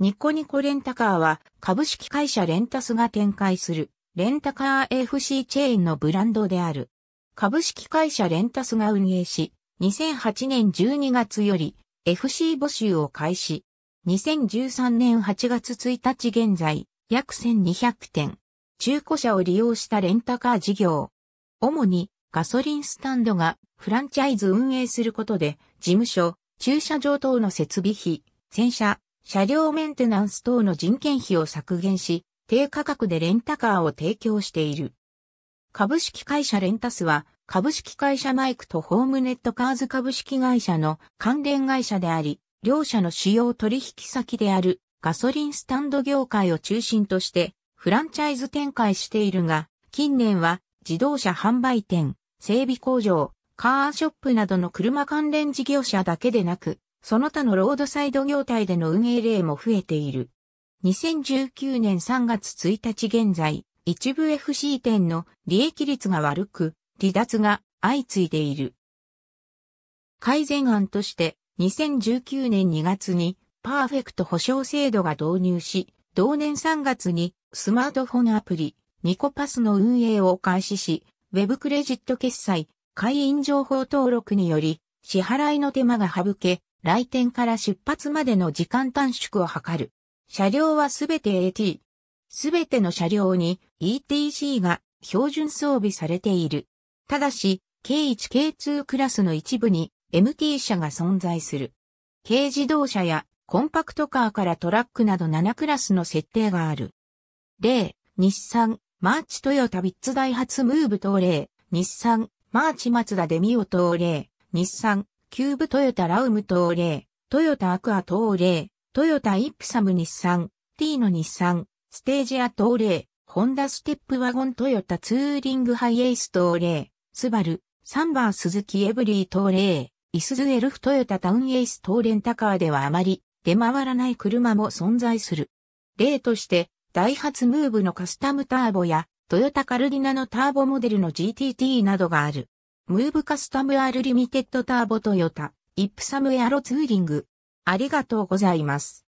ニコニコレンタカーは株式会社レンタスが展開するレンタカー FC チェーンのブランドである。株式会社レンタスが運営し、2008年12月より FC 募集を開始。2013年8月1日現在、約1200点。中古車を利用したレンタカー事業。主にガソリンスタンドがフランチャイズ運営することで、事務所、駐車場等の設備費、洗車、車両メンテナンス等の人件費を削減し、低価格でレンタカーを提供している。株式会社レンタスは、株式会社マイクとホームネットカーズ株式会社の関連会社であり、両社の主要取引先であるガソリンスタンド業界を中心としてフランチャイズ展開しているが、近年は自動車販売店、整備工場、カーショップなどの車関連事業者だけでなく、その他のロードサイド業態での運営例も増えている。2019年3月1日現在、一部 FC 店の利益率が悪く、離脱が相次いでいる。改善案として、2019年2月にパーフェクト保証制度が導入し、同年3月にスマートフォンアプリ、ニコパスの運営を開始し、ウェブクレジット決済、会員情報登録により、支払いの手間が省け、来店から出発までの時間短縮を図る。車両はすべて AT。すべての車両に ETC が標準装備されている。ただし、K1、K2 クラスの一部に MT 車が存在する。軽自動車やコンパクトカーからトラックなど7クラスの設定がある。例、日産、マーチトヨタビッツダイハツムーブ等例、日産、マーチマツダデミオ等例、日産、キューブトヨタラウム東レトヨタアクア東レトヨタイプサム日産、ティーノ日産、ステージア東レホンダステップワゴントヨタツーリングハイエース東レスバル、サンバー鈴木エブリー東レイスズエルフトヨタタウンエース東レンタカーではあまり出回らない車も存在する。例として、ダイハツムーブのカスタムターボや、トヨタカルディナのターボモデルの GTT などがある。ムーブカスタムアルリミテッドターボトヨタ、イップサムエアロツーリング。ありがとうございます。